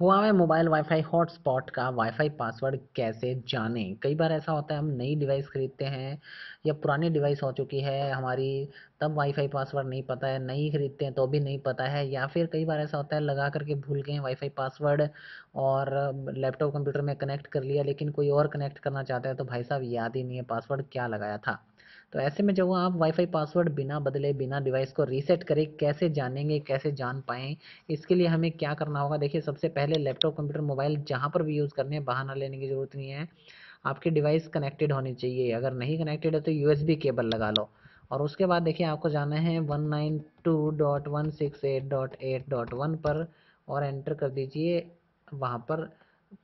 हुआ में mobile wifi hotspot का वाईफाई पासवर्ड कैसे जाने कई बार ऐसा होता है हम नई डिवाइस ख़रीदते हैं या पुरानी डिवाइस हो चुकी है हमारी तब वाईफाई पासवर्ड नहीं पता है नई ख़रीदते हैं तो भी नहीं पता है या फिर कई बार ऐसा होता है लगा करके भूल गए वाईफाई पासवर्ड और लैपटॉप कंप्यूटर में कनेक्ट कर लिया लेकिन कोई और कनेक्ट करना चाहता है तो भाई साहब याद ही नहीं है पासवर्ड क्या लगाया था तो ऐसे में जब आप वाईफाई पासवर्ड बिना बदले बिना डिवाइस को रीसेट करें कैसे जानेंगे कैसे जान पाएँ इसके लिए हमें क्या करना होगा देखिए सबसे पहले लैपटॉप कंप्यूटर मोबाइल जहाँ पर भी यूज़ करने हैं बहाना लेने की ज़रूरत नहीं है आपकी डिवाइस कनेक्टेड होनी चाहिए अगर नहीं कनेक्टेड है तो यू केबल लगा लो और उसके बाद देखिए आपको जाना है one nine two dot one six eight dot eight dot one पर और एंटर कर दीजिए वहाँ पर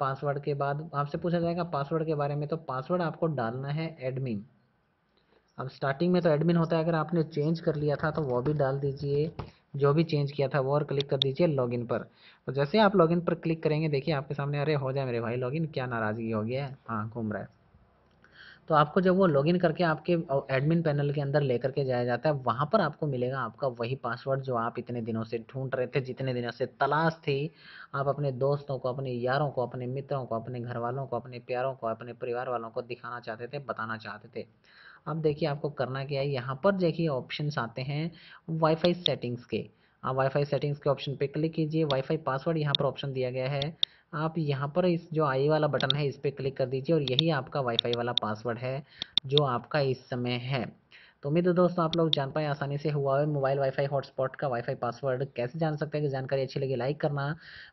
पासवर्ड के बाद आपसे पूछा जाएगा पासवर्ड के बारे में तो पासवर्ड आपको डालना है एडमिन अब स्टार्टिंग में तो एडमिन होता है अगर आपने चेंज कर लिया था तो वो भी डाल दीजिए जो भी चेंज किया था वो और क्लिक कर दीजिए लॉगिन पर तो जैसे आप लॉगिन पर क्लिक करेंगे देखिए आपके सामने अरे हो जाए मेरे भाई लॉगिन क्या नाराज़गी हो गया है हाँ घूम रहा है तो आपको जब वो लॉगिन करके आपके एडमिन पैनल के अंदर लेकर के जाया जाता है वहाँ पर आपको मिलेगा आपका वही पासवर्ड जो आप इतने दिनों से ढूंढ रहे थे जितने दिनों से तलाश थी आप अपने दोस्तों को अपने यारों को अपने मित्रों को अपने घर वालों को अपने प्यारों को अपने परिवार वालों को दिखाना चाहते थे बताना चाहते थे अब देखिए आपको करना क्या है यहाँ पर देखिए ऑप्शन आते हैं वाईफाई सेटिंग्स के आप वाईफाई सेटिंग्स के ऑप्शन पे क्लिक कीजिए वाईफाई पासवर्ड यहाँ पर ऑप्शन दिया गया है आप यहाँ पर इस जो आई वाला बटन है इस पर क्लिक कर दीजिए और यही आपका वाईफाई वाला पासवर्ड है जो आपका इस समय है तो उम्मीद है दोस्तों आप लोग जान पाए आसानी से हुआ है मोबाइल वाईफाई हॉटस्पॉट का वाईफाई पासवर्ड कैसे जान सकते हैं कि जानकारी अच्छी लगी लाइक करना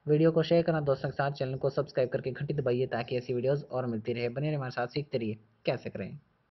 वीडियो को शेयर करना दोस्तों के साथ चैनल को सब्सक्राइब करके घंटी दबाइए ताकि ऐसी वीडियोज़ और मिलती रहे बने रहे हमारे साथ सीखते रहिए कैसे करें